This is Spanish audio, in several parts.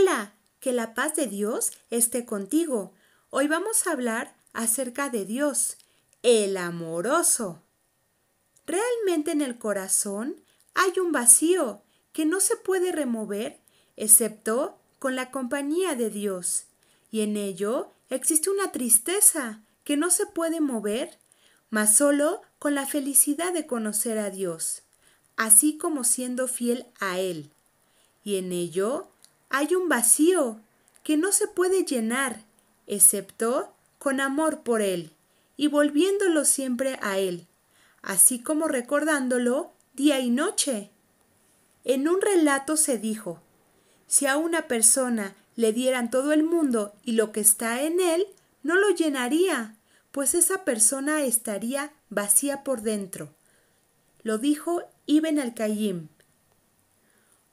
Hola, que la paz de Dios esté contigo. Hoy vamos a hablar acerca de Dios, el amoroso. Realmente en el corazón hay un vacío que no se puede remover excepto con la compañía de Dios, y en ello existe una tristeza que no se puede mover, más solo con la felicidad de conocer a Dios, así como siendo fiel a Él. Y en ello hay un vacío que no se puede llenar, excepto con amor por Él y volviéndolo siempre a Él, así como recordándolo día y noche. En un relato se dijo, si a una persona le dieran todo el mundo y lo que está en él, no lo llenaría, pues esa persona estaría vacía por dentro. Lo dijo Ibn al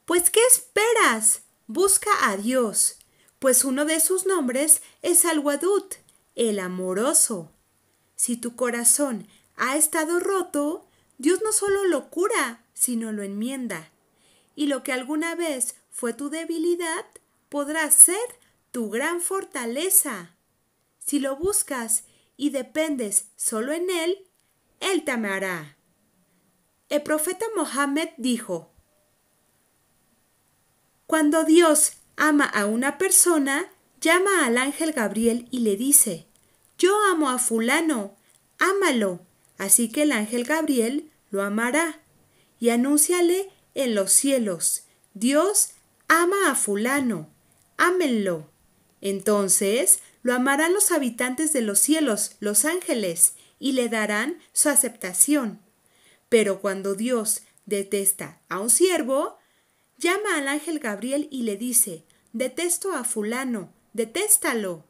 Pues ¿qué esperas? Busca a Dios, pues uno de sus nombres es Al-Wadud, el amoroso. Si tu corazón ha estado roto, Dios no solo lo cura, sino lo enmienda. Y lo que alguna vez fue tu debilidad, podrá ser tu gran fortaleza. Si lo buscas y dependes solo en Él, Él te amará. El profeta Mohammed dijo, cuando Dios ama a una persona, llama al ángel Gabriel y le dice, Yo amo a fulano, ámalo. Así que el ángel Gabriel lo amará y anúnciale en los cielos, Dios ama a fulano, ámenlo. Entonces lo amarán los habitantes de los cielos, los ángeles, y le darán su aceptación. Pero cuando Dios detesta a un siervo, llama al ángel Gabriel y le dice, detesto a fulano, detéstalo.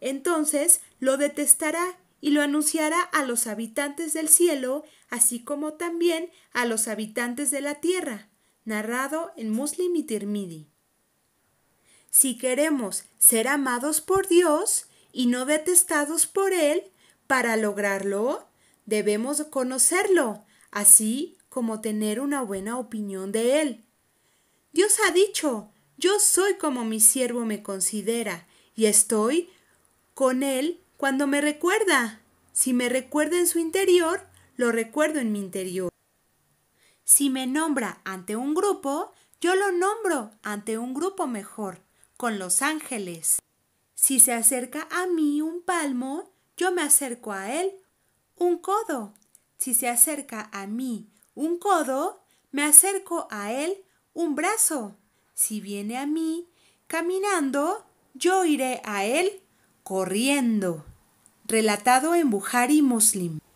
Entonces lo detestará y lo anunciará a los habitantes del cielo, así como también a los habitantes de la tierra, narrado en Muslim y Tirmidhi. Si queremos ser amados por Dios y no detestados por Él, para lograrlo, debemos conocerlo, así como tener una buena opinión de Él. Dios ha dicho, yo soy como mi siervo me considera, y estoy con él cuando me recuerda. Si me recuerda en su interior, lo recuerdo en mi interior. Si me nombra ante un grupo, yo lo nombro ante un grupo mejor, con los ángeles. Si se acerca a mí un palmo, yo me acerco a él, un codo. Si se acerca a mí un codo, me acerco a él un brazo. Si viene a mí caminando, yo iré a él corriendo. Relatado en Buhari Muslim.